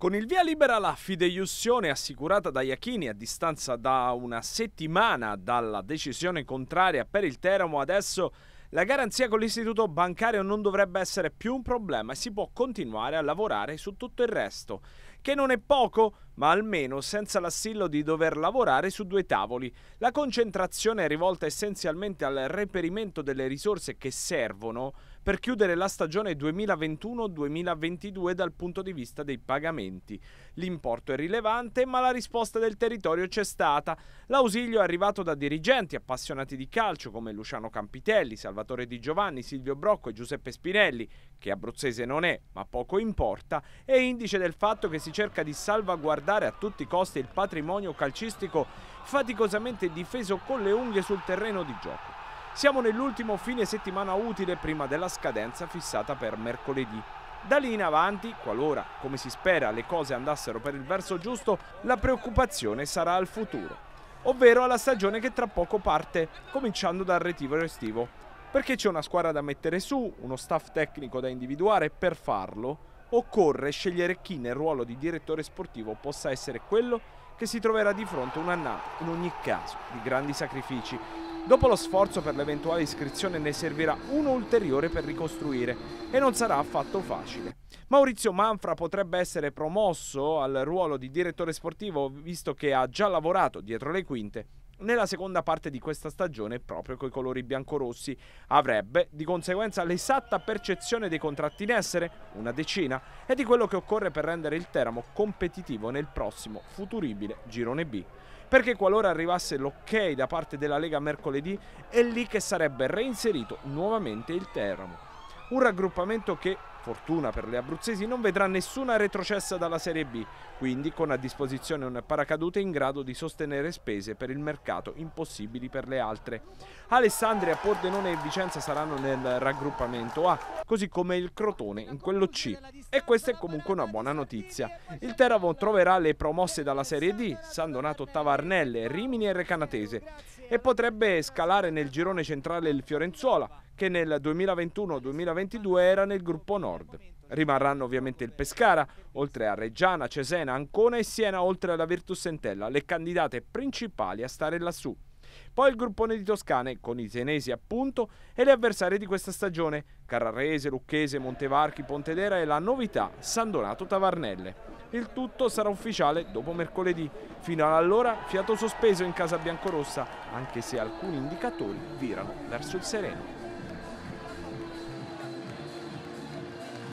Con il via libera alla fideiussione assicurata da Iachini a distanza da una settimana dalla decisione contraria per il Teramo, adesso la garanzia con l'istituto bancario non dovrebbe essere più un problema e si può continuare a lavorare su tutto il resto che non è poco, ma almeno senza l'assillo di dover lavorare su due tavoli. La concentrazione è rivolta essenzialmente al reperimento delle risorse che servono per chiudere la stagione 2021-2022 dal punto di vista dei pagamenti. L'importo è rilevante, ma la risposta del territorio c'è stata. L'ausilio è arrivato da dirigenti appassionati di calcio come Luciano Campitelli, Salvatore Di Giovanni, Silvio Brocco e Giuseppe Spinelli, che abruzzese non è, ma poco importa, e indice del fatto che si si cerca di salvaguardare a tutti i costi il patrimonio calcistico faticosamente difeso con le unghie sul terreno di gioco. Siamo nell'ultimo fine settimana utile prima della scadenza fissata per mercoledì. Da lì in avanti, qualora, come si spera, le cose andassero per il verso giusto, la preoccupazione sarà al futuro, ovvero alla stagione che tra poco parte, cominciando dal retiro estivo. Perché c'è una squadra da mettere su, uno staff tecnico da individuare per farlo, occorre scegliere chi nel ruolo di direttore sportivo possa essere quello che si troverà di fronte un'annata, in ogni caso, di grandi sacrifici. Dopo lo sforzo per l'eventuale iscrizione ne servirà uno ulteriore per ricostruire e non sarà affatto facile. Maurizio Manfra potrebbe essere promosso al ruolo di direttore sportivo visto che ha già lavorato dietro le quinte nella seconda parte di questa stagione proprio coi colori biancorossi. Avrebbe di conseguenza l'esatta percezione dei contratti in essere, una decina, e di quello che occorre per rendere il Teramo competitivo nel prossimo futuribile girone B. Perché qualora arrivasse l'ok da parte della Lega mercoledì, è lì che sarebbe reinserito nuovamente il Teramo. Un raggruppamento che Fortuna per le abruzzesi non vedrà nessuna retrocessa dalla Serie B, quindi con a disposizione un paracadute in grado di sostenere spese per il mercato impossibili per le altre. Alessandria, Pordenone e Vicenza saranno nel raggruppamento A, così come il Crotone in quello C. E questa è comunque una buona notizia. Il Teramo troverà le promosse dalla Serie D, San Donato Tavarnelle, Rimini e Recanatese e potrebbe scalare nel girone centrale il Fiorenzuola che nel 2021-2022 era nel gruppo nord. Rimarranno ovviamente il Pescara, oltre a Reggiana, Cesena, Ancona e Siena, oltre alla Virtus Entella, le candidate principali a stare lassù. Poi il gruppone di Toscane, con i senesi appunto, e le avversarie di questa stagione, Carrarese, Lucchese, Montevarchi, Pontedera e la novità, San Donato Tavarnelle. Il tutto sarà ufficiale dopo mercoledì. Fino ad allora fiato sospeso in casa biancorossa, anche se alcuni indicatori virano verso il sereno.